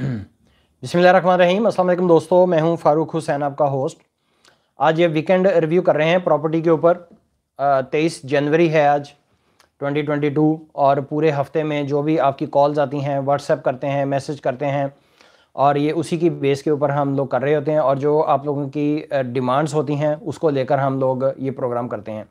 बिसमीम असल दोस्तों मैं हूं फारूक हुसैन आपका होस्ट आज ये वीकेंड रिव्यू कर रहे हैं प्रॉपर्टी के ऊपर तेईस जनवरी है आज 2022 और पूरे हफ्ते में जो भी आपकी कॉल्स आती हैं व्हाट्सएप करते हैं मैसेज करते हैं और ये उसी की बेस के ऊपर हम लोग कर रहे होते हैं और जो आप लोगों की डिमांड्स होती हैं उसको लेकर हम लोग ये प्रोग्राम करते हैं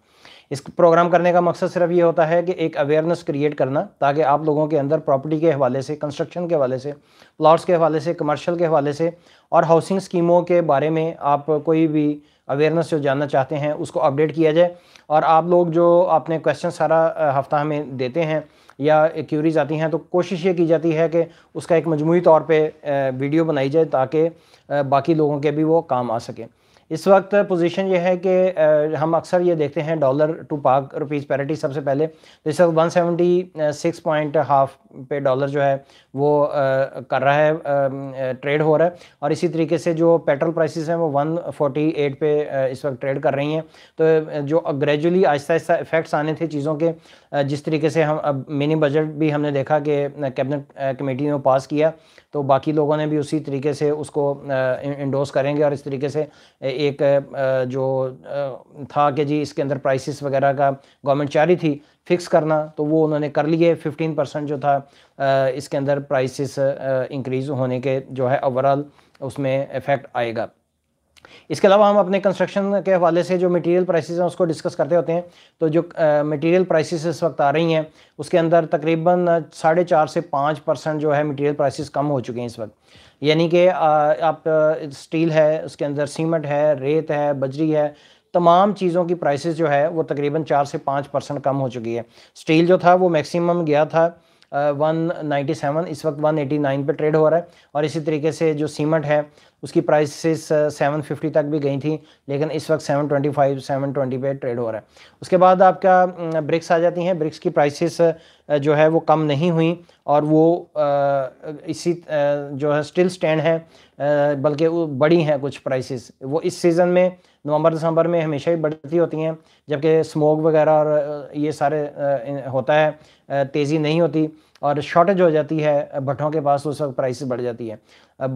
इस प्रोग्राम करने का मकसद सिर्फ ये होता है कि एक अवेयरनेस क्रिएट करना ताकि आप लोगों के अंदर प्रॉपर्टी के हवाले से कंस्ट्रक्शन के हवाले से प्लाट्स के हवाले से कमर्शल के हवाले से और हाउसिंग स्कीमों के बारे में आप कोई भी अवेयरनेस जो जानना चाहते हैं उसको अपडेट किया जाए और आप लोग जो आपने क्वेश्चन सारा हफ्ता हमें देते हैं या क्यूरीज आती हैं तो कोशिश ये की जाती है कि उसका एक मजमू तौर पर वीडियो बनाई जाए ताकि बाकी लोगों के भी वो काम आ सकें इस वक्त पोजीशन ये है कि हम अक्सर ये देखते हैं dollar to Pak rupees parity सबसे पहले तो इस वक्त one seventy six point half पे डॉलर जो है वो कर रहा है ट्रेड हो रहा है और इसी तरीके से जो पेट्रोल प्राइसेस हैं वो वन फोर्टी एट पे इस वक्त ट्रेड कर रही हैं तो जो ग्रेजुअली आहिस्ता आहिस्ता इफेक्ट्स आने थे चीज़ों के जिस तरीके से हम अब मिनी बजट भी हमने देखा कि कैबिनेट कमेटी ने पास किया तो बाकी लोगों ने भी उसी तरीके से उसको इंडोस करेंगे और इस तरीके से एक जो था कि जी इसके अंदर प्राइसेस वगैरह का गवर्नमेंट चाह रही थी फिक्स करना तो वो उन्होंने कर लिए 15 परसेंट जो था इसके अंदर प्राइसेस इंक्रीज़ होने के जो है ओवरऑल उसमें इफ़ेक्ट आएगा इसके अलावा हम अपने कंस्ट्रक्शन के हवाले से जो मटेरियल प्राइसेस हैं उसको डिस्कस करते होते हैं तो जो मटेरियल प्राइसेस इस वक्त आ रही हैं उसके अंदर तकरीबन साढ़े चार से पाँच परसेंट जो है मटेरियल प्राइसेस कम हो चुके हैं इस वक्त यानी कि आप स्टील है उसके अंदर सीमेंट है रेत है बजरी है तमाम चीज़ों की प्राइसेस जो है वो तकरीबन चार से पाँच परसेंट कम हो चुकी है स्टील जो था वो मैक्सिमम गया था 197 इस वक्त 189 पे ट्रेड हो रहा है और इसी तरीके से जो सीमेंट है उसकी प्राइसेस 750 तक भी गई थी लेकिन इस वक्त 725 720 पे ट्रेड हो रहा है उसके बाद आपका ब्रिक्स आ जाती हैं ब्रिक्स की प्राइसेस जो है वो कम नहीं हुई और वो इसी जो है स्टिल स्टैंड है बल्कि वो बड़ी हैं कुछ प्राइसेस वो इस सीज़न में नवंबर दिसंबर में हमेशा ही बढ़ती होती हैं जबकि स्मोक वगैरह और ये सारे होता है तेज़ी नहीं होती और शॉर्टेज हो जाती है भट्टों के पास उस वक्त प्राइस बढ़ जाती है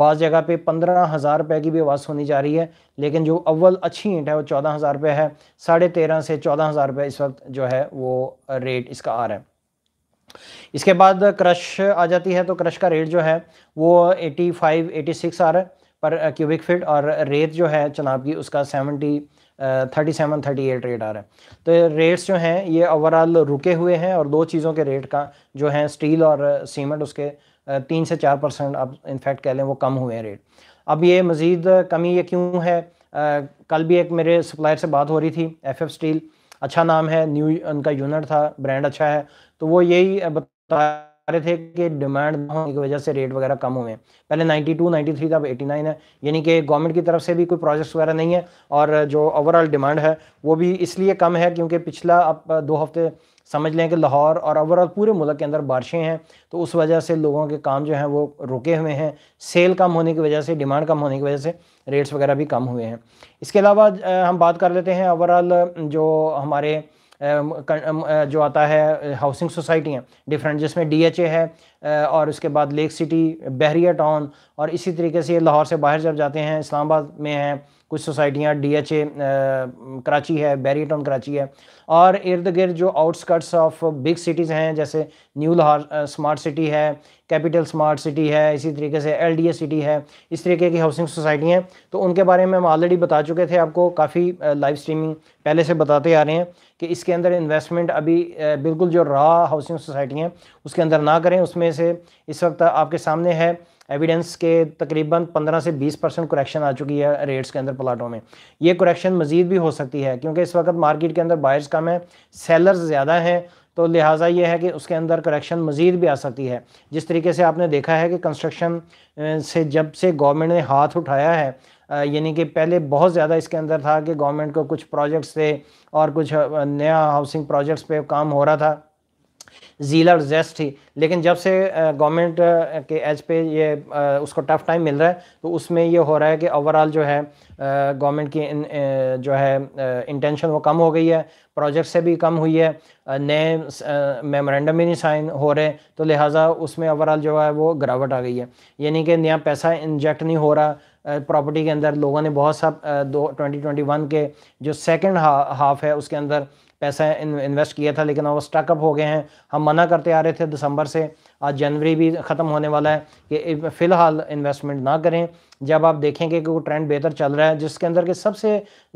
बाज़ जगह पे पंद्रह हज़ार रुपये की भी आवाज़ होनी जा रही है लेकिन जो अव्वल अच्छी ईंट है वो चौदह हज़ार रुपये है साढ़े तेरह से चौदह हज़ार रुपये इस वक्त जो है वो रेट इसका आ रहा है इसके बाद क्रश आ जाती है तो क्रश का रेट जो है वो एटी सिक्स आ रहा है पर क्यूबिक फिट और रेत जो है चनाब की उसका seventy thirty seven thirty eight rate आ रहा है तो रेट्स जो हैं ये ओवरऑल रुके हुए हैं और दो चीज़ों के रेट का जो है स्टील और सीमेंट उसके तीन से चार परसेंट आप इनफैक्ट कह लें वो कम हुए हैं रेट अब ये मज़ीद कमी ये क्यों है आ, कल भी एक मेरे सप्लायर से बात हो रही थी एफ स्टील अच्छा नाम है न्यू उनका यूनिट था ब्रांड अच्छा है तो वो यही बता रहे थे कि डिमांड ना होने की वजह से रेट वगैरह कम हुए हैं पहले 92, 93 था अब 89 है यानी कि गवर्नमेंट की तरफ से भी कोई प्रोजेक्ट्स वगैरह नहीं है और जो ओवरऑल डिमांड है वो भी इसलिए कम है क्योंकि पिछला अब दो हफ्ते समझ लें कि लाहौर और ओवरऑल पूरे मुल्क के अंदर बारिशें हैं तो उस वजह से लोगों के काम जो हैं वो रुके हुए हैं सेल कम होने की वजह से डिमांड कम होने की वजह से रेट्स वगैरह भी कम हुए हैं इसके अलावा हम बात कर लेते हैं ओवरऑल जो हमारे जो आता है हाउसिंग सोसाइटियाँ डिफरेंट जिसमें डीएचए है और उसके बाद लेक सिटी बहरिया टाउन और इसी तरीके से लाहौर से बाहर जब जाते हैं इस्लामाबाद में हैं कुछ सोसाइटियाँ डी एच ए कराची है बैरी टाउन कराची है और इर्द गिर्द जो आउटस्कर्ट्स ऑफ बिग सिटीज़ हैं जैसे न्यू लाहौर स्मार्ट सिटी है कैपिटल स्मार्ट सिटी है इसी तरीके से एल डी ए सिटी है इस तरीके की हाउसिंग सोसाइटी हैं तो उनके बारे में हम ऑलरेडी बता चुके थे आपको काफ़ी लाइव स्ट्रीमिंग पहले से बताते आ रहे हैं कि इसके अंदर इन्वेस्टमेंट अभी बिल्कुल जो रॉ हाउसिंग सोसाइटी हैं उसके अंदर ना करें उसमें से इस वक्त आपके सामने है एविडेंस के तकरीबन 15 से 20 परसेंट करेक्शन आ चुकी है रेट्स के अंदर प्लाटों में ये करेक्शन मजीद भी हो सकती है क्योंकि इस वक्त मार्केट के अंदर बायर्स कम है सेलर्स ज़्यादा हैं तो लिहाजा ये है कि उसके अंदर करेक्शन मज़ीद भी आ सकती है जिस तरीके से आपने देखा है कि कंस्ट्रक्शन से जब से गवर्नमेंट ने हाथ उठाया है यानी कि पहले बहुत ज़्यादा इसके अंदर था कि गवर्नमेंट को कुछ प्रोजेक्ट्स थे और कुछ नया हाउसिंग प्रोजेक्ट्स पे काम हो रहा था जीलर जेस्ट थी लेकिन जब से गवर्नमेंट के एज पे ये उसको टफ टाइम मिल रहा है तो उसमें ये हो रहा है कि ओवरऑल जो है गवर्नमेंट की इन, जो है इंटेंशन वो कम हो गई है प्रोजेक्ट से भी कम हुई है नए मेमोरेंडम भी नहीं साइन हो रहे तो लिहाजा उसमें ओवरऑल जो है वो गिरावट आ गई है यानी कि नया पैसा इंजेक्ट नहीं हो रहा प्रॉपर्टी के अंदर लोगों ने बहुत सा दो ट्वेंटी के जो सेकेंड हा, हाफ है उसके अंदर पैसा इन्वेस्ट किया था लेकिन अब स्टॉकअप हो गए हैं हम मना करते आ रहे थे दिसंबर से आज जनवरी भी ख़त्म होने वाला है कि फ़िलहाल इन्वेस्टमेंट ना करें जब आप देखेंगे कि वो ट्रेंड बेहतर चल रहा है जिसके अंदर के सबसे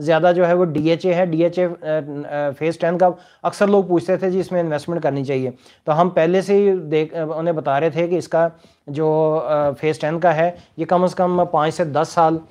ज़्यादा जो है वो डी एच ए है D H A phase ten का अक्सर लोग पूछते थे जी इसमें इन्वेस्टमेंट करनी चाहिए तो हम पहले से ही देख उन्हें बता रहे थे कि इसका जो फेज़ टेन का है ये कम अज़ कम पाँच से दस साल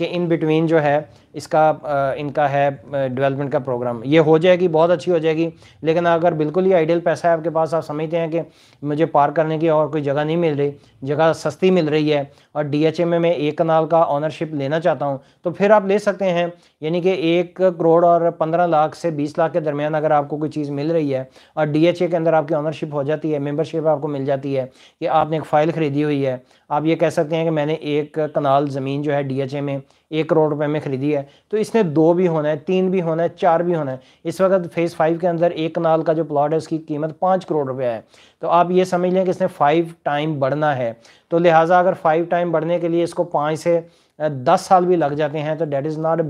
के इन बिटवीन जो है इसका इनका है डेवलपमेंट का प्रोग्राम ये हो जाएगी बहुत अच्छी हो जाएगी लेकिन अगर बिल्कुल ही आइडियल पैसा है आपके पास आप समझते हैं कि मुझे पार करने की और कोई जगह नहीं मिल रही जगह सस्ती मिल रही है और डी में मैं एक कनाल का ऑनरशिप लेना चाहता हूँ तो फिर आप ले सकते हैं यानी कि एक करोड़ और पंद्रह लाख से बीस लाख के दरमियान अगर आपको कोई चीज़ मिल रही है और डी के अंदर आपकी ऑनरशिप हो जाती है मेम्बरशिप आपको मिल जाती है कि आपने एक फ़ाइल ख़रीदी हुई है आप ये कह सकते हैं कि मैंने एक कनाल ज़मीन जो है डी में एक करोड़ रुपए में खरीदी है तो इसने दो भी होना है तीन भी होना है चार भी होना है इस वक्त फेज़ फाइव के अंदर एक कनाल का जो प्लाट है उसकी कीमत पाँच करोड़ रुपया है तो आप ये समझ लें कि इसने फाइव टाइम बढ़ना है तो लिहाजा अगर फाइव टाइम बढ़ने के लिए इसको पाँच से दस साल भी लग जाते हैं तो that is not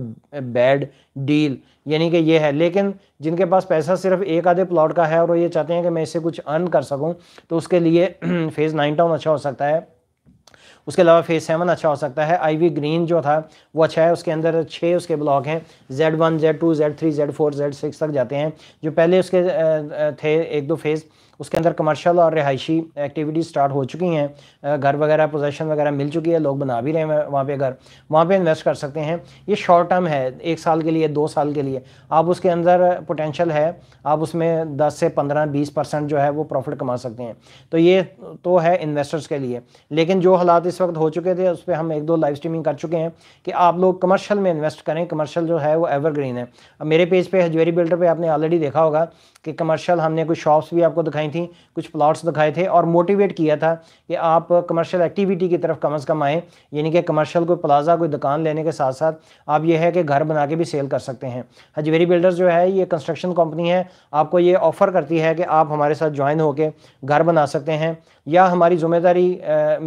bad deal यानी कि ये है लेकिन जिनके पास पैसा सिर्फ एक आधे प्लॉट का है और वो ये चाहते हैं कि मैं इससे कुछ अर्न कर सकूं तो उसके लिए फेज़ नाइन टाउन अच्छा हो सकता है उसके अलावा फेज सेवन अच्छा हो सकता है आईवी ग्रीन जो था वो अच्छा है उसके अंदर छः उसके ब्लॉक हैं Z one Z two Z three Z four Z six तक जाते हैं जो पहले उसके थे एक दो फेज़ उसके अंदर कमर्शियल और रिहायशी एक्टिविटीज़ स्टार्ट हो चुकी हैं घर वगैरह पोजेशन वगैरह मिल चुकी है लोग बना भी रहे हैं वहाँ पर घर वहाँ पर इन्वेस्ट कर सकते हैं ये शॉर्ट टर्म है एक साल के लिए दो साल के लिए आप उसके अंदर पोटेंशल है आप उसमें दस से पंद्रह बीस परसेंट जो है वो प्रॉफिट कमा सकते हैं तो ये तो है इन्वेस्टर्स के लिए लेकिन जो हालात इस वक्त हो चुके थे उस पर हम एक दो लाइव स्ट्रीमिंग कर चुके हैं कि आप लोग कमर्शियल में इन्वेस्ट करें कमर्शियल जो है वो एवरग्रीन है अब मेरे पेज पे हजवेरी बिल्डर पे आपने ऑलरेडी देखा होगा कि कमर्शियल हमने कुछ शॉप्स भी आपको दिखाई दिखाई थी कुछ प्लॉट्स दिखाए थे और मोटिवेट किया था कि आप कमर्शियल एक्टिविटी की तरफ कम अज़ कम आएँ यानी कि कमर्शियल कोई प्लाजा कोई दुकान लेने के साथ साथ आप ये है कि घर बना के भी सेल कर सकते हैं हजवेरी बिल्डर्स जो है ये कंस्ट्रक्शन कंपनी है आपको ये ऑफ़र करती है कि आप हमारे साथ ज्वाइन होकर घर बना सकते हैं या हमारी जिम्मेदारी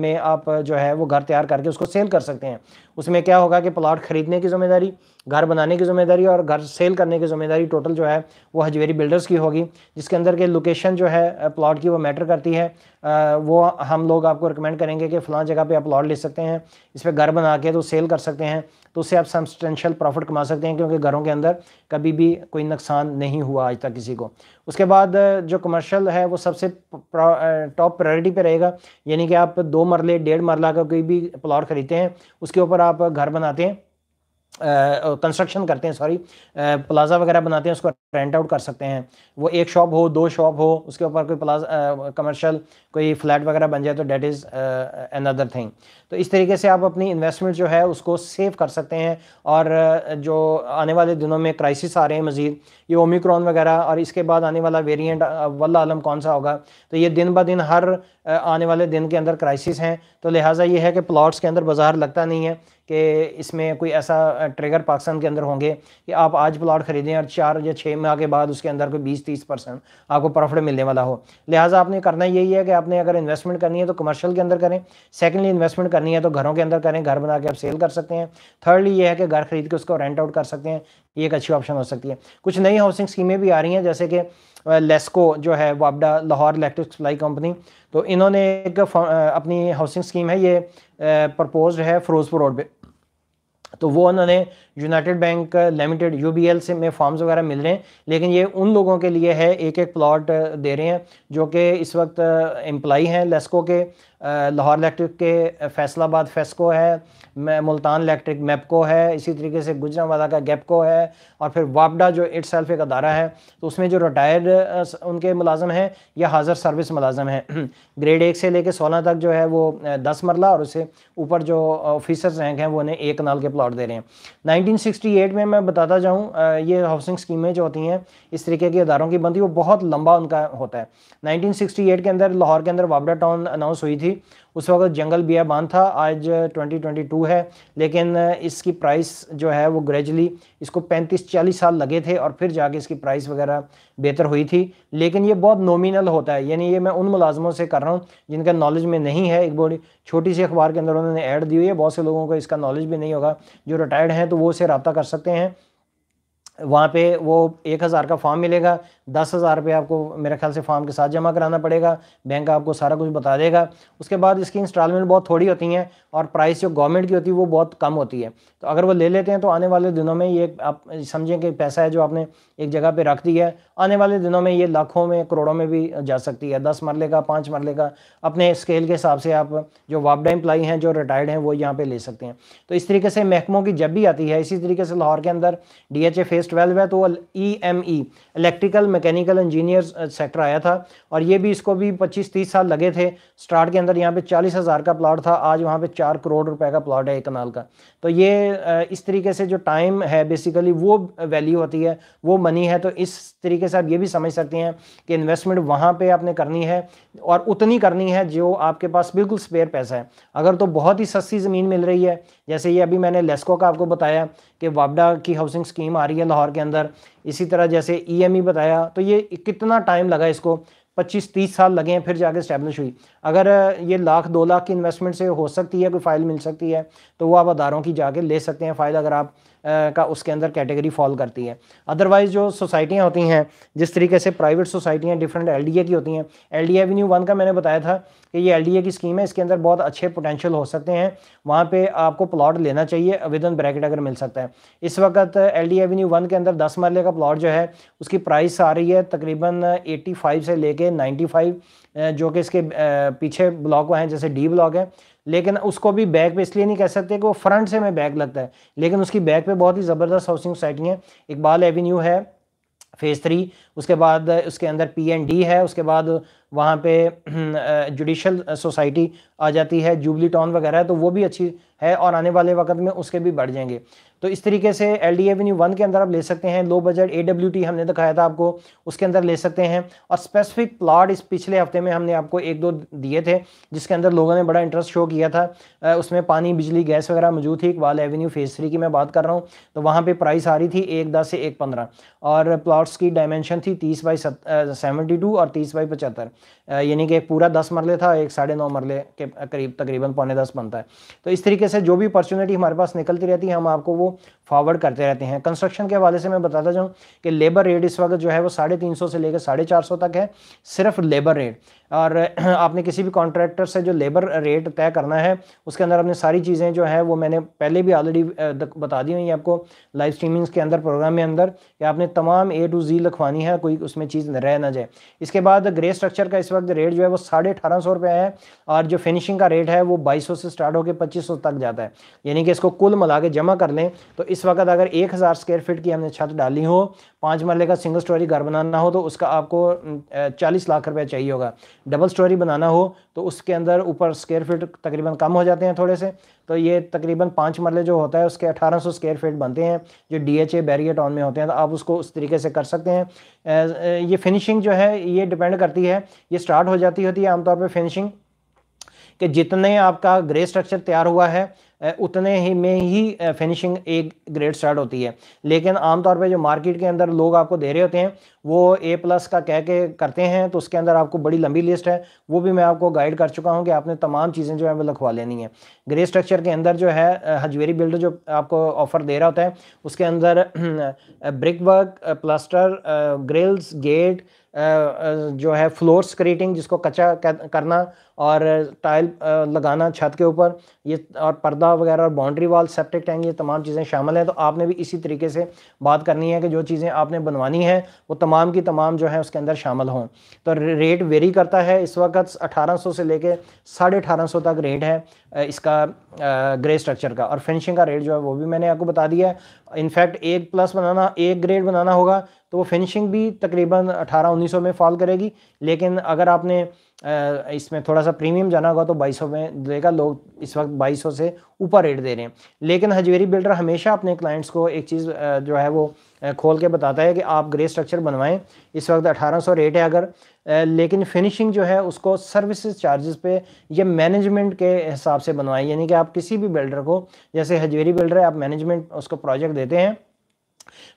में आप जो है वो घर तैयार करके उसको सेल कर सकते हैं उसमें क्या होगा कि प्लाट ख़रीदने की जिम्मेदारी घर बनाने की जिम्मेदारी और घर सेल करने की जिम्मेदारी टोटल जो है वो हजवेरी बिल्डर्स की होगी जिसके अंदर के लोकेशन जो है प्लॉट की वो मैटर करती है आ, वो हम लोग आपको रिकमेंड करेंगे कि फ़लां जगह पे आप प्लॉट ले सकते हैं इस पर घर बना के तो सेल कर सकते हैं तो उससे आप सब्सटेंशियल प्रॉफिट कमा सकते हैं क्योंकि घरों के अंदर कभी भी कोई नुकसान नहीं हुआ आज तक किसी को उसके बाद जो कमर्शियल है वो सबसे टॉप प्रायोरिटी पे रहेगा यानी कि आप दो मरले डेढ़ मरला का कोई भी प्लॉट ख़रीदते हैं उसके ऊपर आप घर बनाते हैं कंस्ट्रक्शन करते हैं सॉरी प्लाजा वगैरह बनाते हैं उसको रेंट आउट कर सकते हैं वो एक शॉप हो दो शॉप हो उसके ऊपर कोई प्लाजा कमर्शियल कोई फ्लैट वगैरह बन जाए तो डेट इज़ अनदर थिंग तो इस तरीके से आप अपनी इन्वेस्टमेंट जो है उसको सेव कर सकते हैं और जो आने वाले दिनों में क्राइसिस आ रहे हैं मज़ीद ये ओमिक्रॉन वगैरह और इसके बाद आने वाला वेरियंट वल्ला आलम कौन सा होगा तो ये दिन ब दिन हर आने वाले दिन के अंदर क्राइसिस हैं तो लिहाजा ये है कि प्लाट्स के अंदर बाजार लगता नहीं है कि इसमें कोई ऐसा ट्रिगर पाकिस्तान के अंदर होंगे कि आप आज प्लाट खरीदें और चार या छः माह के बाद उसके अंदर कोई बीस तीस परसेंट आपको प्रॉफिट मिलने वाला हो लिहाजा आपने करना यही है कि आपने अगर इन्वेस्टमेंट करनी है तो कमर्शियल के अंदर करें सेकेंडली इन्वेस्टमेंट करनी है तो घरों के अंदर करें घर बना के आप सेल कर सकते हैं थर्डली ये है कि घर खरीद के उसको रेंट आउट कर सकते हैं ये एक अच्छी ऑप्शन हो सकती है कुछ नई हाउसिंग स्कीमें भी आ रही हैं जैसे कि लेस्को जो है वापडा लाहौर इलेक्ट्रिक सप्लाई कंपनी तो इन्होंने एक अपनी हाउसिंग स्कीम है ये प्रपोज है फरोज़पुर रोड पर तो वो उन्होंने यूनाइटेड बैंक लिमिटेड यू से में फॉर्म्स वगैरह मिल रहे हैं लेकिन ये उन लोगों के लिए है एक एक प्लॉट दे रहे हैं जो कि इस वक्त एम्प्लाई हैं लेस्को के लाहौर इलेक्ट्रिक के फैसलाबाद फेस्को है मैं मुल्तान इलेक्ट्रिक मैपको है इसी तरीके से वाला का गैपको है और फिर वापडा जो इट सेल्फ एक अदारा है तो उसमें जो रिटायर्ड उनके मुलाजम हैं या हाजिर सर्विस मुलाजम हैं ग्रेड एक से लेकर सोलह तक जो है वो दस मरला और उससे ऊपर जो ऑफिसर्स रैंक हैं वो उन्हें एक नाल के प्लाट दे रहे हैं नाइनटीन सिक्सटी एट में मैं बताता जाऊँ ये हाउसिंग स्कीमें जो होती हैं इस तरीके के अदारों की बनती वो बहुत लंबा उनका होता है नाइनटीन सिक्सटी एट के अंदर लाहौर के अंदर वापडा टाउन अनाउंस हुई थी उस वक्त जंगल बियाबान था आज 2022 है लेकिन इसकी प्राइस जो है वो ग्रेजुअली इसको 35-40 साल लगे थे और फिर जाके इसकी प्राइस वगैरह बेहतर हुई थी लेकिन ये बहुत नोमिनल होता है यानी ये मैं उन मुलाजमों से कर रहा हूँ जिनका नॉलेज में नहीं है एक बड़ी छोटी सी अखबार के अंदर उन्होंने ऐड दी हुई है बहुत से लोगों को इसका नॉलेज भी नहीं होगा जो रिटायर्ड हैं तो वो उसे रबता कर सकते हैं वहाँ पे वो एक हज़ार का फॉर्म मिलेगा दस हज़ार रुपये आपको मेरे ख्याल से फॉर्म के साथ जमा कराना पड़ेगा बैंक आपको सारा कुछ बता देगा उसके बाद इसकी इंस्टॉलमेंट बहुत थोड़ी होती हैं और प्राइस जो गवर्नमेंट की होती है वो बहुत कम होती है तो अगर वो ले लेते हैं तो आने वाले दिनों में ये आप समझें कि पैसा है जो आपने एक जगह पर रख दिया है आने वाले दिनों में ये लाखों में करोड़ों में भी जा सकती है दस मरले का पाँच मरले का अपने स्केल के हिसाब से आप जो वापडा एम्प्लाई हैं जो रिटायर्ड हैं वो यहाँ पर ले सकते हैं तो इस तरीके से महकमों की जब भी आती है इसी तरीके से लाहौर के अंदर D H A phase based twelve है तो E M E electrical mechanical engineer sector आया था और ये भी इसको भी 25-30 साल लगे थे स्टार्ट के अंदर यहाँ पे चालीस हज़ार का प्लाट था आज वहाँ पे चार करोड़ रुपए का प्लाट है एक कनाल का तो ये इस तरीके से जो टाइम है बेसिकली वो वैल्यू होती है वो मनी है तो इस तरीके से आप ये भी समझ सकते हैं कि इन्वेस्टमेंट वहाँ पे आपने करनी है और उतनी करनी है जो आपके पास बिल्कुल स्पेयर पैसा है अगर तो बहुत ही सस्ती ज़मीन मिल रही है जैसे ये अभी मैंने लेस्को का आपको बताया कि वाबडा की हाउसिंग स्कीम आ रही है लाहौर के अंदर इसी तरह जैसे ई e e बताया तो ये कितना टाइम लगा इसको पच्चीस तीस साल लगे हैं फिर जाके स्टैब्लिश हुई अगर ये लाख दो लाख की इन्वेस्टमेंट से हो सकती है कोई फ़ाइल मिल सकती है तो वो आप अदारों की जाके ले सकते हैं फ़ाइल अगर आप का उसके अंदर कैटेगरी फॉल करती है अदरवाइज जो सोसाइटियाँ होती हैं जिस तरीके से प्राइवेट सोसाइटियाँ डिफरेंट एल की होती हैं एल डी एवेन्यू वन का मैंने बताया था कि ये एल की स्कीम है इसके अंदर बहुत अच्छे पोटेंशियल हो सकते हैं वहाँ पर आपको प्लाट लेना चाहिए विदन ब्रैकेट अगर मिल सकता है इस वक्त एल डी एवेन्यू वन के अंदर दस मरले का प्लाट जो है उसकी प्राइस आ रही है तकरीबन एटी फाइव से लेके नाइन्टी फाइव जो कि इसके पीछे ब्लॉक हैं जैसे डी ब्लॉक है लेकिन उसको भी बैक पे इसलिए नहीं कह सकते कि वो फ्रंट से मैं बैक लगता है लेकिन उसकी बैक पे बहुत ही ज़बरदस्त हाउसिंग सोसाइटी है इकबाल एवेन्यू है फेज़ थ्री उसके बाद उसके अंदर पी एन डी है उसके बाद वहाँ पे जुडिशल सोसाइटी आ जाती है जूबली टाउन वगैरह तो वो भी अच्छी है और आने वाले वक्त में उसके भी बढ़ जाएंगे तो इस तरीके से एल डी एवेन्यू वन के अंदर आप ले सकते हैं low budget A W T हमने दिखाया था आपको उसके अंदर ले सकते हैं और स्पेसिफिक प्लाट इस पिछले हफ्ते में हमने आपको एक दो दिए थे जिसके अंदर लोगों ने बड़ा इंटरेस्ट शो किया था उसमें पानी बिजली गैस वगैरह मौजूद थी इकबाल एवेन्यू फेज थ्री की मैं बात कर रहा हूँ तो वहाँ पर प्राइस आ रही थी एक दस से एक पंद्रह और प्लाट्स की डायमेंशन थी तीस बाई सेवेंटी टू और तीस बाई पचहत्तर यानी कि एक पूरा दस मरले था एक साढ़े नौ मरले के करीब तकरीबन पौने दस बनता है तो इस तरीके से जो भी अपॉर्चुनिटी हमारे पास निकलती रहती है हम आपको वो फॉरवर्ड करते रहते हैं कंस्ट्रक्शन के हवाले से मैं बताता जाऊँ कि लेबर रेट इस वक्त जो है वो साढ़े तीन सौ से लेकर साढ़े चार सौ तक है सिर्फ लेबर रेट और आपने किसी भी कॉन्ट्रैक्टर से जो लेबर रेट तय करना है उसके अंदर आपने सारी चीज़ें जो है वो मैंने पहले भी ऑलरेडी बता दी हुई आपको लाइव स्ट्रीमिंग्स के अंदर प्रोग्राम में अंदर कि आपने तमाम ए टू जी लिखवानी है कोई उसमें चीज़ रह ना जाए इसके बाद ग्रे स्ट्रक्चर का इस वक्त वक्त रेट जो है वो साढ़े अठारह सौ रुपये है और जो फिनिशिंग का रेट है वो बाईस से स्टार्ट होकर पच्चीस तक जाता है यानी कि इसको कुल मिला के जमा कर लें तो इस वक्त अगर एक हज़ार स्क्वेयर फीट की हमने छत डाली हो पाँच मरले का सिंगल स्टोरी घर बनाना हो तो उसका आपको चालीस लाख रुपया चाहिए होगा डबल स्टोरी बनाना हो तो उसके अंदर ऊपर स्क्वायर फीट तकरीबन कम हो जाते हैं थोड़े से तो ये तकरीबन पाँच मरले जो होता है उसके 1800 स्क्वायर फीट बनते हैं जो D H A Bahria town में होते हैं तो आप उसको उस तरीके से कर सकते हैं ये फिनिशिंग जो है ये डिपेंड करती है ये स्टार्ट हो जाती होती है आमतौर पर फिनिशिंग कि जितने आपका ग्रे स्ट्रक्चर तैयार हुआ है उतने ही में ही फिनिशिंग एक ग्रेड स्टार्ट होती है लेकिन आमतौर पे जो मार्केट के अंदर लोग आपको दे रहे होते हैं वो ए प्लस का कह के करते हैं तो उसके अंदर आपको बड़ी लंबी लिस्ट है वो भी मैं आपको गाइड कर चुका हूँ कि आपने तमाम चीज़ें जो है वो लिखवा लेनी है ग्रे स्ट्रक्चर के अंदर जो है हजवेरी बिल्डर जो आपको ऑफर दे रहा होता है उसके अंदर brick work plaster grills gate जो है फ्लोर्स क्रिएटिंग जिसको कच्चा करना और टाइल लगाना छत के ऊपर ये और पर्दा वगैरह और बाउंड्री वाल सेप्टिक टैंक ये तमाम चीज़ें शामिल हैं तो आपने भी इसी तरीके से बात करनी है कि जो चीज़ें आपने बनवानी हैं वो तमाम की तमाम जो है उसके अंदर शामिल हों तो रेट वेरी करता है इस वक्त सौ से लेके साढ़े अठारह तक रेट है इसका ग्रे स्ट्रक्चर का और फिनिशिंग का रेट जो है वो भी मैंने आपको बता दिया है इनफैक्ट एक प्लस बनाना एक ग्रेड बनाना होगा तो वो फिनिशिंग भी तकरीबन 18-1900 में फॉल करेगी लेकिन अगर आपने इसमें थोड़ा सा प्रीमियम जाना होगा तो 2200 में देगा लोग इस वक्त 2200 से ऊपर रेट दे रहे हैं लेकिन हजवेरी बिल्डर हमेशा अपने क्लाइंट्स को एक चीज़ जो है वो खोल के बताता है कि आप ग्रे स्ट्रक्चर बनवाएं इस वक्त 1800 रेट है अगर लेकिन फिनिशिंग जो है उसको सर्विस चार्जेस पे या मैनेजमेंट के हिसाब से बनवाएं यानी कि आप किसी भी बिल्डर को जैसे हजवेरी बिल्डर है आप मैनेजमेंट उसको प्रोजेक्ट देते हैं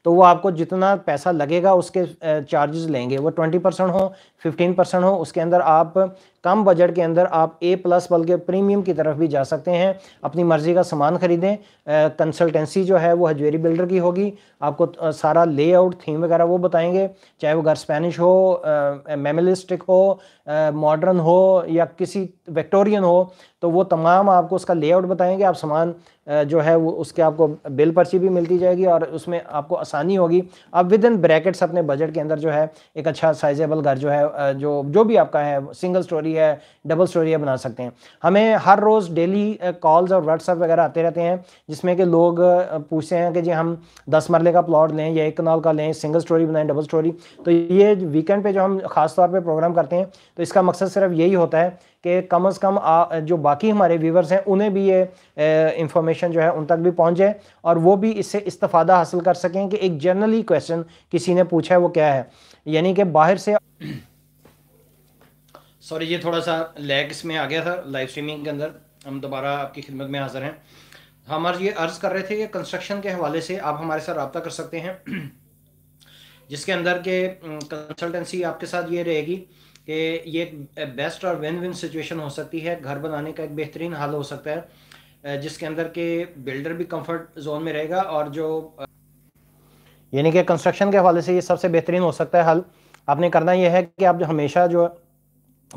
तो वो आपको जितना पैसा लगेगा उसके चार्जेस लेंगे वो ट्वेंटी परसेंट हो फ़िफ्टीन परसेंट हो उसके अंदर आप कम बजट के अंदर आप ए प्लस बल्कि प्रीमियम की तरफ भी जा सकते हैं अपनी मर्ज़ी का सामान ख़रीदें कंसल्टेंसी जो है वो हजवेरी बिल्डर की होगी आपको सारा लेआउट थीम वगैरह वो बताएंगे चाहे वो घर स्पेनिश हो मेमलिस्टिक हो मॉडर्न हो या किसी विक्टोरियन हो तो वो तमाम आपको उसका लेआउट बताएंगे आप सामान जो है वो उसके आपको बिल पर्ची भी मिलती जाएगी और उसमें आपको आसानी होगी आप विद इन ब्रैकेट्स अपने बजट के अंदर जो है एक अच्छा साइजेबल घर जो है जो जो भी आपका है सिंगल स्टोरी है डबल स्टोरी है बना सकते हैं हमें हर रोज़ डेली कॉल्स और व्हाट्सएप वगैरह आते रहते हैं जिसमें कि लोग पूछते हैं कि जी हम दस मरले का प्लॉट लें या एक कनाल का लें सिंगल स्टोरी बनाएं डबल स्टोरी तो ये वीकेंड पे जो हम ख़ास तौर पे प्रोग्राम करते हैं तो इसका मकसद सिर्फ यही होता है कि कम अज़ कम आ, जो बाकी हमारे व्यूवर्स हैं उन्हें भी ये इंफॉर्मेशन जो है उन तक भी पहुँच जाए और वो भी इससे इस्तफ़ादा हासिल कर सकें कि एक जनरली क्वेश्चन किसी ने पूछा है वो क्या है यानी कि बाहर से सॉरी ये थोड़ा सा लैग्स में आ गया था लाइव स्ट्रीमिंग के अंदर हम दोबारा आपकी खिदमत में हाजिर हैं आज ये अर्ज़ कर रहे थे कि कंस्ट्रक्शन के हवाले से आप हमारे साथ रबता कर सकते हैं जिसके अंदर के कंसल्टेंसी आपके साथ ये रहेगी कि ये बेस्ट और विन विन सिचुएशन हो सकती है घर बनाने का एक बेहतरीन हल हो सकता है जिसके अंदर के बिल्डर भी कंफर्ट जोन में रहेगा और जो यानी कि कंस्ट्रक्शन के हवाले से ये सबसे बेहतरीन हो सकता है हल आपने करना यह है कि आप जो हमेशा जो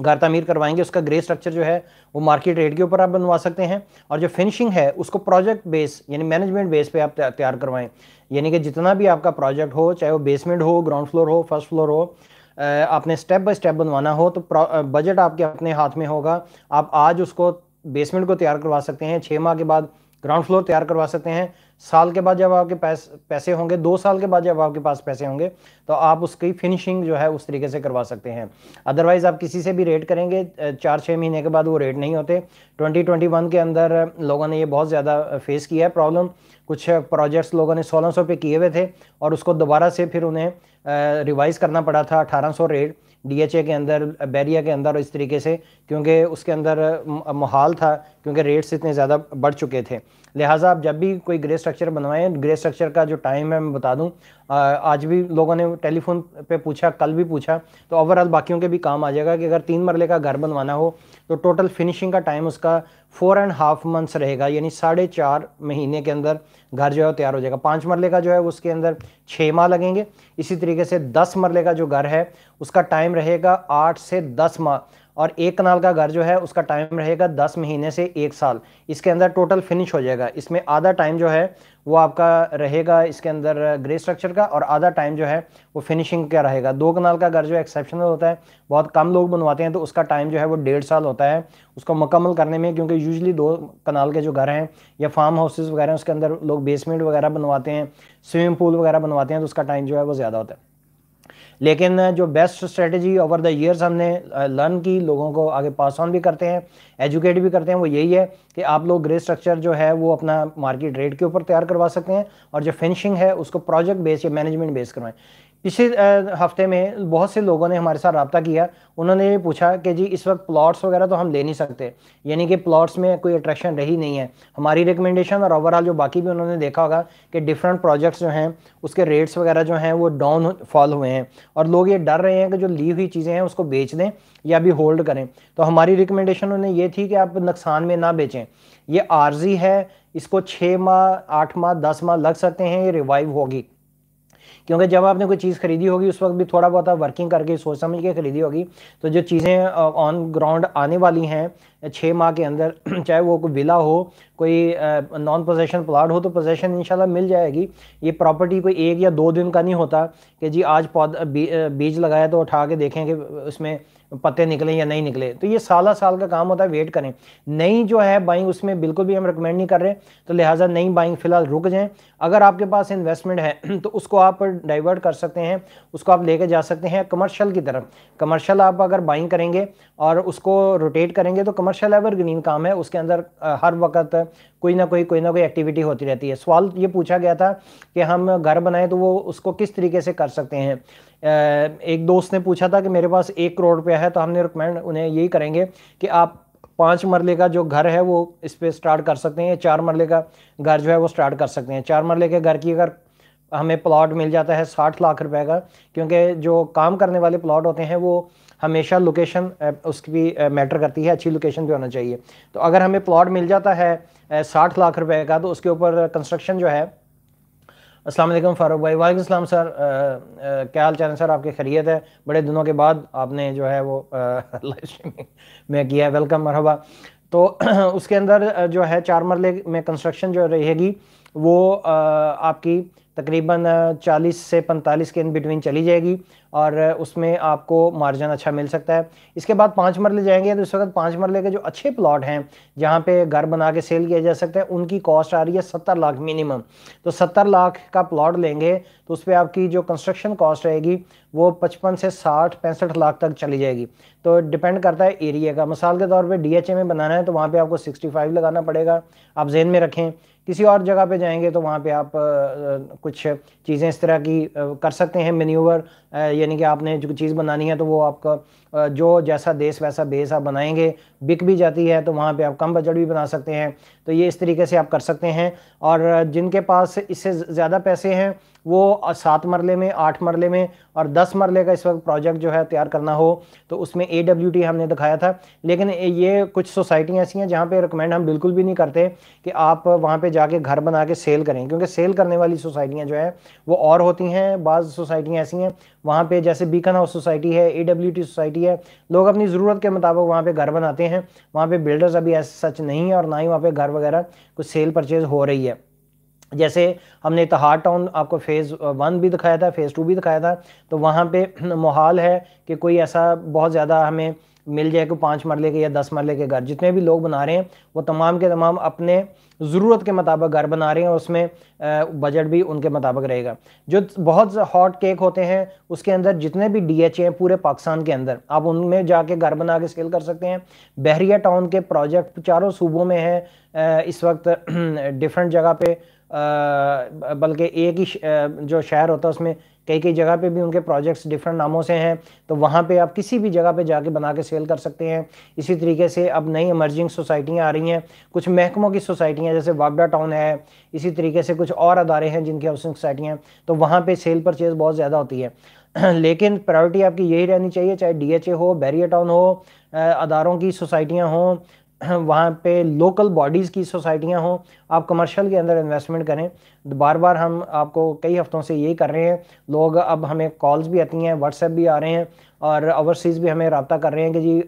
तमीर करवाएंगे उसका ग्रे स्ट्रक्चर जो है वो मार्केट रेट के ऊपर आप बनवा सकते हैं और जो फिनिशिंग है उसको प्रोजेक्ट बेस यानी मैनेजमेंट बेस पे आप तैयार करवाएं यानी कि जितना भी आपका प्रोजेक्ट हो चाहे वो बेसमेंट हो ग्राउंड फ्लोर हो फर्स्ट फ्लोर हो आपने स्टेप बाय स्टेप बनवाना हो तो बजट आपके अपने हाथ में होगा आप आज उसको बेसमेंट को तैयार करवा सकते हैं छः माह के बाद ग्राउंड फ्लोर तैयार करवा सकते हैं साल के बाद जब आपके पैस पैसे होंगे दो साल के बाद जब आपके पास पैसे होंगे तो आप उसकी फिनिशिंग जो है उस तरीके से करवा सकते हैं अदरवाइज़ आप किसी से भी रेट करेंगे चार छः महीने के बाद वो रेट नहीं होते 2021 के अंदर लोगों ने ये बहुत ज़्यादा फेस किया है प्रॉब्लम कुछ प्रोजेक्ट्स लोगों ने सोलह सौ पे किए हुए थे और उसको दोबारा से फिर उन्हें रिवाइज़ करना पड़ा था अठारह रेट डीएचए के अंदर बैरिया के अंदर इस तरीके से क्योंकि उसके अंदर माहौल था क्योंकि रेट्स इतने ज़्यादा बढ़ चुके थे लिहाजा आप जब भी कोई ग्रे स्ट्रक्चर बनवाएं ग्रे स्ट्रक्चर का जो टाइम है मैं बता दूं आज भी लोगों ने टेलीफोन पे पूछा कल भी पूछा तो ओवरऑल बाकियों के भी काम आ जाएगा कि अगर तीन मरले का घर बनवाना हो तो टोटल फिनिशिंग का टाइम उसका फोर एंड हाफ मंथ्स रहेगा यानी साढ़े चार महीने के अंदर घर जो है वो तैयार हो जाएगा पांच मरले का जो है उसके अंदर छः माह लगेंगे इसी तरीके से दस मरले का जो घर है उसका टाइम रहेगा आठ से दस माह और एक कनाल का घर जो है उसका टाइम रहेगा दस महीने से एक साल इसके अंदर टोटल फिनिश हो जाएगा इसमें आधा टाइम जो है वो आपका रहेगा इसके अंदर ग्रे स्ट्रक्चर का और आधा टाइम जो है वो फिनिशिंग का रहेगा दो कनाल का घर जो एक्सेप्शनल होता है बहुत कम लोग बनवाते हैं तो उसका टाइम जो है वो डेढ़ साल होता है उसको मुकम्मल करने में क्योंकि यूजली दो कनाल के जो घर हैं या फार्म हाउसेज़ वगैरह उसके अंदर लोग बेसमेंट वगैरह बनवाते हैं स्विमिंग पूल वगैरह बनवाते हैं तो उसका टाइम जो है वो ज़्यादा होता है लेकिन जो best strategy over the years हमने लर्न की लोगों को आगे पास ऑन भी करते हैं एजुकेट भी करते हैं वो यही है कि आप लोग ग्रे स्ट्रक्चर जो है वो अपना मार्केट रेट के ऊपर तैयार करवा सकते हैं और जो फिनिशिंग है उसको प्रोजेक्ट बेस या मैनेजमेंट बेस करवाएं पिछले हफ्ते में बहुत से लोगों ने हमारे साथ रबता किया उन्होंने भी पूछा कि जी इस वक्त प्लॉट्स वगैरह तो हम ले नहीं सकते यानी कि प्लॉट्स में कोई अट्रैक्शन रही नहीं है हमारी रिकमेंडेशन और ओवरऑल जो बाकी भी उन्होंने देखा होगा कि डिफरेंट प्रोजेक्ट्स जो हैं उसके रेट्स वगैरह जो हैं वो डाउन फॉल हुए हैं और लोग ये डर रहे हैं कि जो ली हुई चीज़ें हैं उसको बेच दें या भी होल्ड करें तो हमारी रिकमेंडेशन उन्हें ये थी कि आप नुकसान में ना बेचें ये आर्जी है इसको छः माह आठ माह दस माह लग सकते हैं ये रिवाइव होगी क्योंकि जब आपने कोई चीज़ खरीदी होगी उस वक्त भी थोड़ा बहुत आप वर्किंग करके सोच समझ के खरीदी होगी तो जो चीज़ें ऑन ग्राउंड आने वाली हैं छः माह के अंदर चाहे वो कोई विला हो कोई नॉन पोजेशन प्लाट हो तो पोजेशन इंशाल्लाह मिल जाएगी ये प्रॉपर्टी कोई एक या दो दिन का नहीं होता कि जी आज पौध बी, बीज लगाया तो उठा के देखें कि उसमें पत्ते निकले या नहीं निकले तो ये साल साल का काम होता है वेट करें नई जो है बाइंग उसमें बिल्कुल भी हम रिकमेंड नहीं कर रहे तो लिहाजा नई बाइंग फ़िलहाल रुक जाएं अगर आपके पास इन्वेस्टमेंट है तो उसको आप डाइवर्ट कर सकते हैं उसको आप लेके जा सकते हैं कमर्शल की तरफ कमर्शल आप अगर बाइंग करेंगे और उसको रोटेट करेंगे तो कमर्शल कमर्शियल एवरग्रीन काम है उसके अंदर हर वक्त कोई ना कोई कोई ना कोई एक्टिविटी होती रहती है सवाल ये पूछा गया था कि हम घर बनाए तो वो उसको किस तरीके से कर सकते हैं एक दोस्त ने पूछा था कि मेरे पास एक करोड़ रुपया है तो हमने रिकमेंड उन्हें यही करेंगे कि आप पाँच मरले का जो घर है वो इस पर स्टार्ट कर सकते हैं चार मरले का घर जो है वो स्टार्ट कर सकते हैं चार मरले के घर की अगर हमें प्लॉट मिल जाता है साठ लाख रुपए का क्योंकि जो काम करने वाले प्लॉट होते हैं वो हमेशा लोकेशन उसकी भी मैटर करती है अच्छी लोकेशन भी होना चाहिए तो अगर हमें प्लॉट मिल जाता है साठ लाख रुपए का तो उसके ऊपर कंस्ट्रक्शन जो है असलम फारूक भाई वालेकाम सर आ, आ, क्या हाल चाल है सर आपके खैरियत है बड़े दिनों के बाद आपने जो है वो लाइव में किया है वेलकम मरहबा तो उसके अंदर जो है चार मरले में कंस्ट्रक्शन जो रहेगी वो आ, आपकी तकरीबन 40 से 45 के इन बिटवीन चली जाएगी और उसमें आपको मार्जिन अच्छा मिल सकता है इसके बाद पाँच मरले जाएंगे तो इस वक्त पाँच मरले के जो अच्छे प्लॉट हैं जहाँ पे घर बना के सेल किया जा सकता है उनकी कॉस्ट आ रही है सत्तर लाख मिनिमम तो सत्तर लाख का प्लॉट लेंगे तो उस पर आपकी जो कंस्ट्रक्शन कॉस्ट रहेगी वो पचपन से साठ पैंसठ लाख तक चली जाएगी तो डिपेंड करता है एरिया का मिसाल के तौर पर डी में बनाना है तो वहाँ पर आपको सिक्सटी लगाना पड़ेगा आप जेन में रखें किसी और जगह पे जाएंगे तो वहाँ पे आप कुछ चीज़ें इस तरह की कर सकते हैं मेन्यूवर यानी कि आपने जो चीज़ बनानी है तो वो आपका जो जैसा देश वैसा बेस आप बनाएंगे बिक भी जाती है तो वहाँ पे आप कम बजट भी बना सकते हैं तो ये इस तरीके से आप कर सकते हैं और जिनके पास इससे ज़्यादा पैसे हैं वो सात मरले में आठ मरले में और दस मरले का इस वक्त प्रोजेक्ट जो है तैयार करना हो तो उसमें ए डब्ल्यू टी हमने दिखाया था लेकिन ये कुछ सोसाइटियाँ ऐसी हैं जहाँ पे रिकमेंड हम बिल्कुल भी नहीं करते कि आप वहाँ पे जाके घर बना के सेल करें क्योंकि सेल करने वाली सोसाइटियाँ जो है वो और होती हैं बाज़ सोसाइटियाँ ऐसी हैं वहाँ पर जैसे बीकन हाउस सोसाइटी है ए डब्ल्यू टी सोसाइटी है लोग अपनी ज़रूरत के मुताबिक वहाँ पर घर बनाते हैं वहाँ पर बिल्डर्स अभी ऐसे सच नहीं है और ना ही वहाँ पर घर वगैरह कुछ सेल परचेज़ हो रही है जैसे हमने तहार टाउन आपको फ़ेज़ वन भी दिखाया था फ़ेज़ टू भी दिखाया था तो वहाँ पे माहौल है कि कोई ऐसा बहुत ज़्यादा हमें मिल जाए कि पाँच मरले के या दस मरले के घर जितने भी लोग बना रहे हैं वो तमाम के तमाम अपने ज़रूरत के मुताबिक घर बना रहे हैं और उसमें बजट भी उनके मुताबिक रहेगा जो बहुत हॉट केक होते हैं उसके अंदर जितने भी डी एच हैं पूरे पाकिस्तान के अंदर आप उनमें जाके घर बना के सेल कर सकते हैं बहरिया टाउन के प्रोजेक्ट चारों सूबों में हैं इस वक्त डिफरेंट जगह पर बल्कि एक ही जो शहर होता है उसमें कई कई जगह पे भी उनके प्रोजेक्ट्स डिफरेंट नामों से हैं तो वहाँ पे आप किसी भी जगह पे जाके बना के सेल कर सकते हैं इसी तरीके से अब नई इमर्जिंग सोसाइटियाँ आ रही हैं कुछ महकमों की सोसाइटियाँ जैसे वाबडा टाउन है इसी तरीके से कुछ और अदारे हैं जिनकी हाउसिंग सोसाइटियाँ तो वहाँ पर सेल परचेज़ बहुत ज़्यादा होती है लेकिन प्रायोरिटी आपकी यही रहनी चाहिए चाहे डी हो बैरिया टाउन हो अदारों की सोसाइटियाँ हों वहाँ पे लोकल बॉडीज़ की सोसाइटियाँ हों आप कमर्शियल के अंदर इन्वेस्टमेंट करें बार बार हम आपको कई हफ़्तों से यही कर रहे हैं लोग अब हमें कॉल्स भी आती हैं व्हाट्सएप भी आ रहे हैं और ओवरसीज़ भी हमें रबता कर रहे हैं कि जी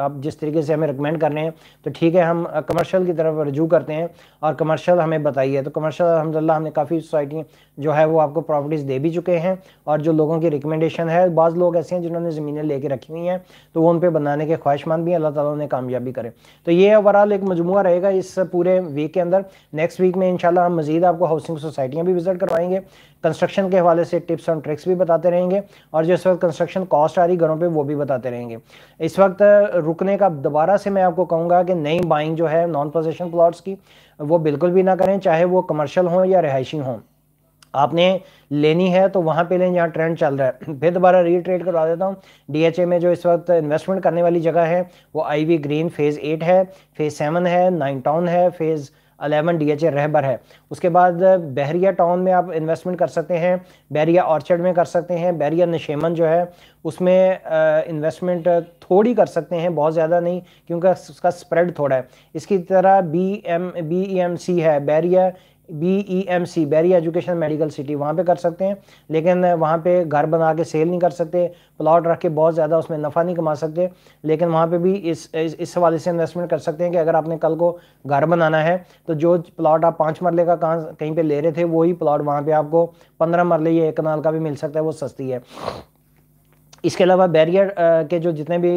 आप जिस तरीके से हमें रिकमेंड कर रहे हैं तो ठीक है हम कमर्शल की तरफ रजू करते हैं और कमर्शल हमें बताइए तो कमर्शल अलहमदिल्ला हमने काफ़ी सोसाइटी जो है वो आपको प्रॉपर्टीज़ दे भी चुके हैं और जो लोगों की रिकमेंडेशन है बाज़ लोग ऐसे हैं जिन्होंने ज़मीनें लेके रखी हुई हैं तो वो उन पर बनाने के ख्वाहिशमंद भी अल्लाह ताला ने कामयाबी करे तो ये ओवरऑल एक मजमू रहेगा इस पूरे वीक के अंदर नेक्स्ट वीक में इनशाला हम मज़ीद आपको हाउसिंग सोसाइटियाँ भी विज़िट करवाएंगे कंस्ट्रक्शन के हवाले से टिप्स एंड ट्रिक्स भी बताते रहेंगे और जो इस वक्त कंस्ट्रक्शन कॉस्ट आ रही घरों पर वो भी बताते रहेंगे इस वक्त रुकने का दोबारा से मैं आपको कहूँगा कि नई बाइंग जो है नॉन पोजेशन प्लाट्स की वो बिल्कुल भी ना करें चाहे वो कमर्शल हों या रिहायशी हों आपने लेनी है तो वहाँ पे लें जहाँ ट्रेंड चल रहा है फिर दोबारा रीट्रेड करवा देता हूँ डीएचए में जो इस वक्त इन्वेस्टमेंट करने वाली जगह है वो आईवी ग्रीन फेज़ एट है फेज़ सेवन है नाइन टाउन है phase eleven D H A Rahbar है उसके बाद बहरिया टाउन में आप इन्वेस्टमेंट कर सकते हैं बहरिया ऑर्चर्ड में कर सकते हैं बहरिया नशेमन जो है उसमें इन्वेस्टमेंट थोड़ी कर सकते हैं बहुत ज़्यादा नहीं क्योंकि उसका स्प्रेड थोड़ा है इसकी तरह B M B M C है Bahria B E M C Bahria education medical city वहाँ पे कर सकते हैं लेकिन वहाँ पे घर बना के सेल नहीं कर सकते प्लॉट रख के बहुत ज़्यादा उसमें नफ़ा नहीं कमा सकते लेकिन वहाँ पे भी इस इस हवाले से इन्वेस्टमेंट कर सकते हैं कि अगर आपने कल को घर बनाना है तो जो प्लॉट आप पाँच मरले का कहाँ कहीं पर ले रहे थे वही प्लाट वहाँ पर आपको पंद्रह मरले या एक कनाल का भी मिल सकता है वो सस्ती है इसके अलावा बैरियर के जो जितने भी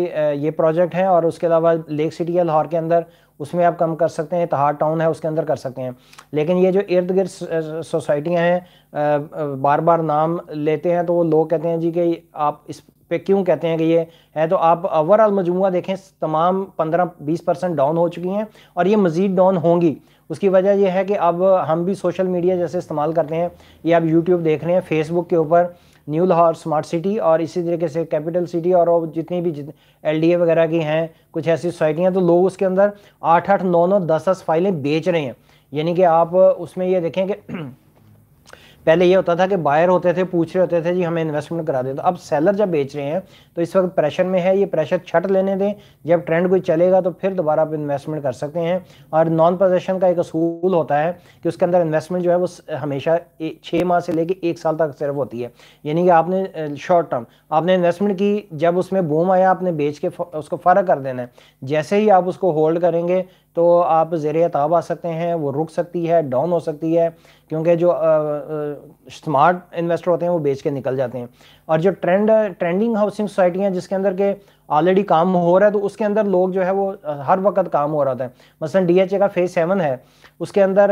ये प्रोजेक्ट हैं और उसके अलावा लेक सिटी या लाहौर के अंदर उसमें आप कम कर सकते हैं तहार टाउन है उसके अंदर कर सकते हैं लेकिन ये जो इर्द गिर्द सोसाइटियाँ हैं बार बार नाम लेते हैं तो वो लोग कहते हैं जी कि आप इस पे क्यों कहते हैं कि ये है तो आप ओवरऑल मजमू देखें तमाम पंद्रह बीस परसेंट डाउन हो चुकी हैं और ये मज़ीद डाउन होंगी उसकी वजह यह है कि अब हम भी सोशल मीडिया जैसे इस्तेमाल करते हैं ये आप यूट्यूब देख रहे हैं फेसबुक के ऊपर न्यू लाहौर स्मार्ट सिटी और इसी तरीके से कैपिटल सिटी और जितनी भी एल डी ए वगैरह की हैं कुछ ऐसी सोसाइटियाँ तो लोग उसके अंदर आठ आठ नौ नौ दस दस फाइलें बेच रहे हैं यानी कि आप उसमें ये देखें कि पहले ये होता था कि बायर होते थे पूछ रहे होते थे जी हमें इन्वेस्टमेंट करा दें तो अब सेलर जब बेच रहे हैं तो इस वक्त प्रेशर में है ये प्रेशर छट लेने दें जब ट्रेंड कोई चलेगा तो फिर दोबारा आप इन्वेस्टमेंट कर सकते हैं और नॉन पोजेशन का एक असूल होता है कि उसके अंदर इन्वेस्टमेंट जो है वो हमेशा छः माह से लेकर एक साल तक सिर्फ होती है यानी कि आपने शॉर्ट टर्म आपने इन्वेस्टमेंट की जब उसमें बूम आया आपने बेच के उसको फ़र्क कर देना है जैसे ही आप उसको होल्ड करेंगे तो आप जेर ताब आ सकते हैं वो रुक सकती है डाउन हो सकती है क्योंकि जो स्मार्ट इन्वेस्टर होते हैं वो बेच के निकल जाते हैं और जो ट्रेंड ट्रेंडिंग हाउसिंग सोसाइटी हैं जिसके अंदर के ऑलरेडी काम हो रहा है तो उसके अंदर लोग जो है वो हर वक्त काम हो रहा था मसलन डीएचए का फेज सेवन है उसके अंदर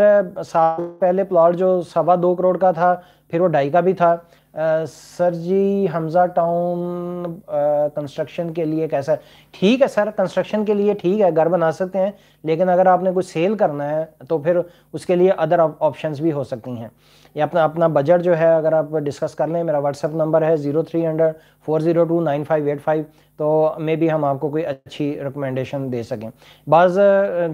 साल पहले प्लॉट जो सवा दो करोड़ का था फिर वो ढाई का भी था sir ji Hamza town construction के लिए कैसा ठीक है सर कंस्ट्रक्शन के लिए ठीक है घर बना सकते हैं लेकिन अगर आपने कुछ सेल करना है तो फिर उसके लिए अदर ऑप्शंस भी हो सकती हैं या अपना अपना बजट जो है अगर आप डिस्कस कर लें मेरा व्हाट्सअप नंबर है zero three hundred four zero two nine five eight five तो मे भी हम आपको कोई अच्छी रिकमेंडेशन दे सकें बाज़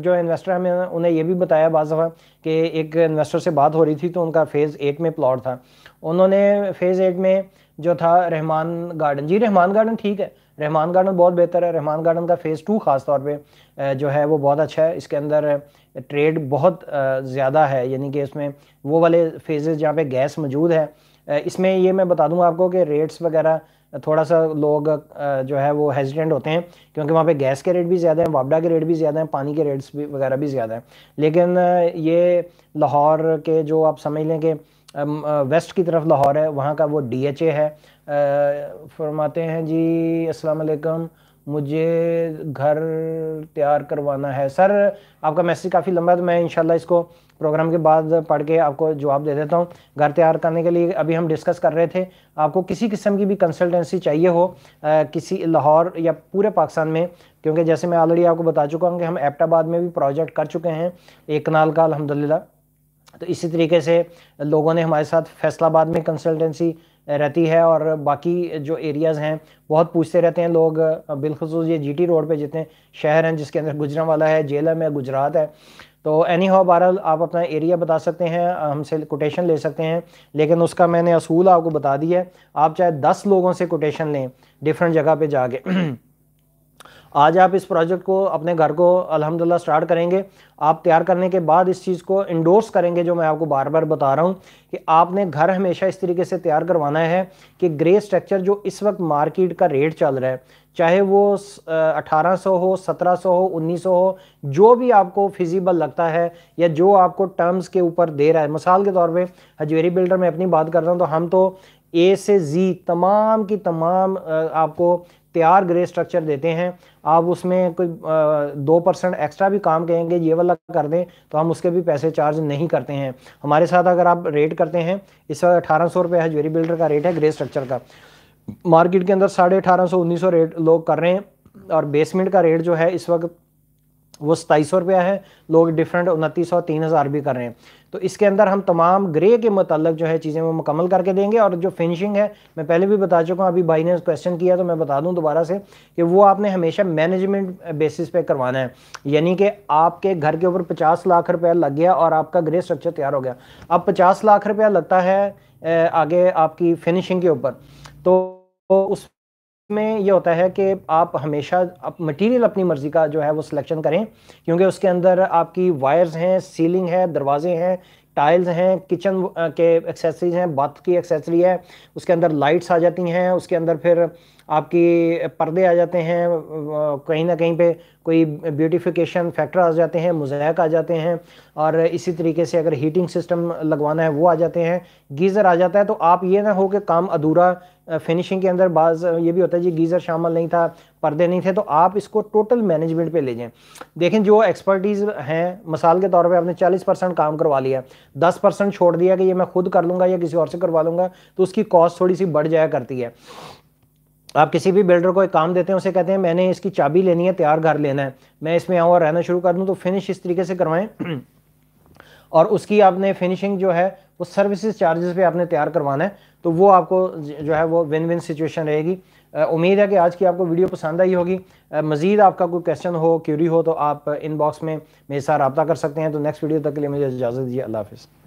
जो इन्वेस्टर हमें उन्हें यह भी बताया बाज़ा कि एक इन्वेस्टर से बात हो रही थी तो उनका फ़ेज़ एट में प्लॉट था उन्होंने फेज़ एट में जो था रहमान गार्डन जी रहमान गार्डन ठीक है रहमान गार्डन बहुत बेहतर है रहमान गार्डन का फ़ेज़ टू ख़ास तौर पे जो है वो बहुत अच्छा है इसके अंदर ट्रेड बहुत ज़्यादा है यानी कि इसमें वो वाले फेजेज़ जहाँ पे गैस मौजूद है इसमें ये मैं बता दूँ आपको कि रेट्स वगैरह थोड़ा सा लोग जो है वो हेजिटेंट होते हैं क्योंकि वहाँ पे गैस के रेट भी ज़्यादा हैं वापडा के रेट भी ज़्यादा हैं पानी के रेट्स भी वगैरह भी ज़्यादा हैं लेकिन ये लाहौर के जो आप समझ लें कि वेस्ट की तरफ लाहौर है वहाँ का वो डी एच ए है फरमाते हैं जी असलकम मुझे घर तैयार करवाना है सर आपका मैसेज काफ़ी लंबा है तो मैं इंशाल्लाह इसको प्रोग्राम के बाद पढ़ के आपको जवाब दे देता हूँ घर तैयार करने के लिए अभी हम डिस्कस कर रहे थे आपको किसी किस्म की भी कंसल्टेंसी चाहिए हो आ, किसी लाहौर या पूरे पाकिस्तान में क्योंकि जैसे मैं ऑलरेडी आपको बता चुका हूँ कि हम एबटाबाद में भी प्रोजेक्ट कर चुके हैं एक कनाल का अलहमदिल्ला तो इसी तरीके से लोगों ने हमारे साथ फैसलाबाद में कंसल्टेंसी रहती है और बाकी जो एरियाज़ हैं बहुत पूछते रहते हैं लोग बिलखसूस ये जीटी रोड पे जितने शहर हैं जिसके अंदर गुजरा वाला है जेलम है गुजरात है तो एनी हाउ बहरल आप अपना एरिया बता सकते हैं हमसे कोटेशन ले सकते हैं लेकिन उसका मैंने असूल आपको बता दिया है आप चाहे दस लोगों से कोटेशन लें डिफरेंट जगह पर जाके आज आप इस प्रोजेक्ट को अपने घर को अलहमदिल्ला स्टार्ट करेंगे आप तैयार करने के बाद इस चीज़ को इंडोर्स करेंगे जो मैं आपको बार बार बता रहा हूँ कि आपने घर हमेशा इस तरीके से तैयार करवाना है कि ग्रे स्ट्रक्चर जो इस वक्त मार्केट का रेट चल रहा है चाहे वो 1800 हो 1700 हो 1900 हो जो भी आपको फिजिबल लगता है या जो आपको टर्म्स के ऊपर दे रहा है मिसाल के तौर पर हजवेरी बिल्डर में अपनी बात कर रहा हूँ तो हम तो ए से जी तमाम की तमाम आपको तैयार ग्रे स्ट्रक्चर देते हैं आप उसमें कोई दो परसेंट एक्स्ट्रा भी काम कहेंगे ये वाला कर दें तो हम उसके भी पैसे चार्ज नहीं करते हैं हमारे साथ अगर आप रेट करते हैं इस वक्त अठारह सौ रुपये है ज्वेरी बिल्डर का रेट है ग्रे स्ट्रक्चर का मार्केट के अंदर साढ़े अठारह सौ उन्नीस सौ रेट लोग कर रहे हैं और बेसमेंट का रेट जो है इस वक्त वो सताईस सौ रुपया है लोग डिफरेंट उनतीस सौ तीन हज़ार भी कर रहे हैं तो इसके अंदर हम तमाम ग्रे के मतलब जो है चीज़ें वो मुकम्मल करके देंगे और जो फिनिशिंग है मैं पहले भी बता चुका हूँ अभी भाई ने क्वेश्चन किया तो मैं बता दूँ दोबारा से कि वो आपने हमेशा मैनेजमेंट बेसिस पे करवाना है यानी कि आपके घर के ऊपर पचास लाख रुपया लग गया और आपका ग्रे स्ट्रक्चर तैयार हो गया अब पचास लाख रुपया लगता है आगे आपकी फिनिशिंग के ऊपर तो उस में ये होता है कि आप हमेशा आप मटेरियल अपनी मर्ज़ी का जो है वो सिलेक्शन करें क्योंकि उसके अंदर आपकी वायर्स हैं सीलिंग है दरवाजे हैं टाइल्स हैं किचन के एक्सेसरीज हैं बाथ की एक्सेसरी है उसके अंदर लाइट्स आ जाती हैं उसके अंदर फिर आपकी पर्दे आ जाते हैं कहीं ना कहीं पे कोई ब्यूटिफिकेशन फैक्टर आ जाते हैं मोजैक आ जाते हैं और इसी तरीके से अगर हीटिंग सिस्टम लगवाना है वो आ जाते हैं गीज़र आ जाता है तो आप ये ना हो कि काम अधूरा फिनिशिंग के अंदर बाज ये भी होता है जी गीज़र शामिल नहीं था पर्दे नहीं थे तो आप इसको टोटल मैनेजमेंट पे ले जाएं देखें जो एक्सपर्टीज़ हैं मिसाल के तौर पे आपने 40 परसेंट काम करवा लिया 10 परसेंट छोड़ दिया कि ये मैं खुद कर लूँगा या किसी और से करवा लूँगा तो उसकी कॉस्ट थोड़ी सी बढ़ जाया करती है आप किसी भी बिल्डर को एक काम देते हैं उसे कहते हैं मैंने इसकी चाबी लेनी है तैयार घर लेना है मैं इसमें आऊँ और रहना शुरू कर दूँ तो फिनिश इस तरीके से करवाएं और उसकी आपने फिनिशिंग जो है वो सर्विसेज चार्जेस पे आपने तैयार करवाना है तो वो आपको जो है वो विन विन सिचुएशन रहेगी उम्मीद है कि आज की आपको वीडियो पसंद आई होगी मज़ीद आपका कोई क्वेश्चन हो क्यूरी हो तो आप इनबॉक्स में मेरे साथ रबा कर सकते हैं तो नेक्स्ट वीडियो तक के लिए मुझे इजाज़त दीजिए अल्लाह हाफिज़